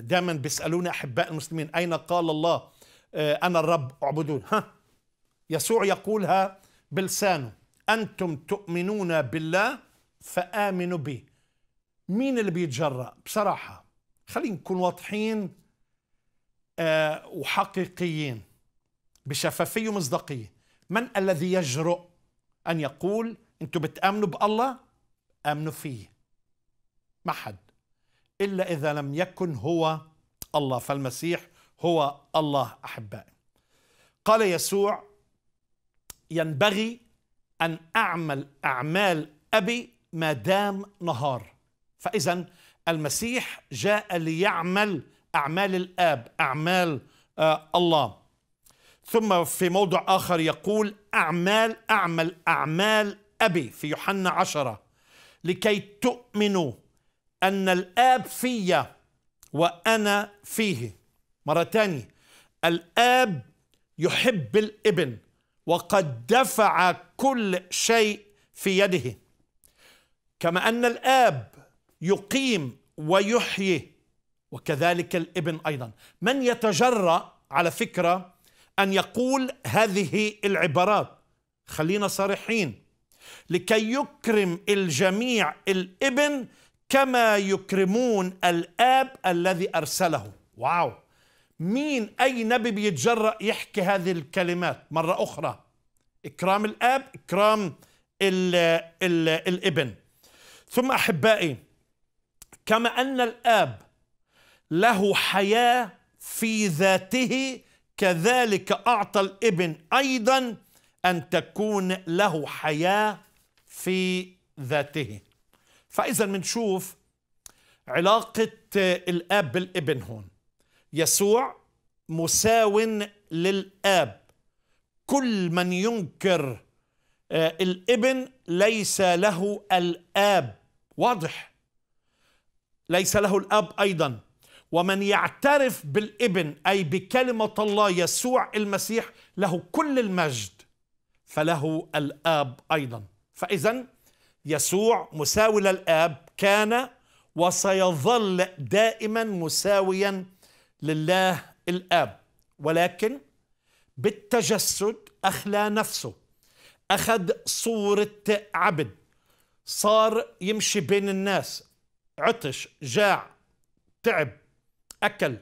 دائما بيسالوني احباء المسلمين اين قال الله آه، انا الرب اعبدون ها يسوع يقولها بلسانه انتم تؤمنون بالله فامنوا بي مين اللي بيتجرأ بصراحه خلينا نكون واضحين آه، وحقيقيين بشفافيه ومصداقيه من الذي يجرؤ ان يقول انتم بتامنوا بالله امنوا فيه ما حد إلا إذا لم يكن هو الله فالمسيح هو الله أحبائي قال يسوع ينبغي أن أعمل أعمال أبي ما دام نهار فإذا المسيح جاء ليعمل أعمال الآب أعمال آه الله ثم في موضع آخر يقول أعمال أعمل أعمال أبي في يوحنا عشرة لكي تؤمنوا أن الآب في وأنا فيه مرة ثانية الآب يحب الابن وقد دفع كل شيء في يده كما أن الآب يقيم ويحيي وكذلك الابن أيضا من يتجرأ على فكرة أن يقول هذه العبارات خلينا صريحين لكي يكرم الجميع الابن كما يكرمون الآب الذي أرسله واو مين أي نبي بيتجرأ يحكي هذه الكلمات مرة أخرى إكرام الآب إكرام الـ الـ الابن ثم أحبائي كما أن الآب له حياة في ذاته كذلك أعطى الابن أيضا أن تكون له حياة في ذاته فإذا بنشوف علاقة آه، الآب بالابن هون يسوع مساو للآب كل من ينكر آه، الابن ليس له الآب واضح ليس له الآب أيضا ومن يعترف بالابن أي بكلمة الله يسوع المسيح له كل المجد فله الآب أيضا فإذا يسوع مساوي للآب كان وسيظل دائما مساويا لله الآب ولكن بالتجسد أخلى نفسه أخذ صورة عبد صار يمشي بين الناس عطش جاع تعب أكل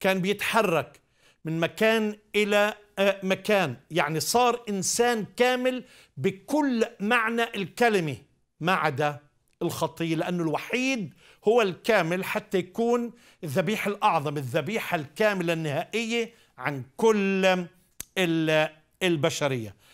كان بيتحرك من مكان إلى آه، مكان يعني صار إنسان كامل بكل معنى الكلمة ما عدا الخطية لأنه الوحيد هو الكامل حتى يكون الذبيحة الأعظم الذبيحة الكاملة النهائية عن كل البشرية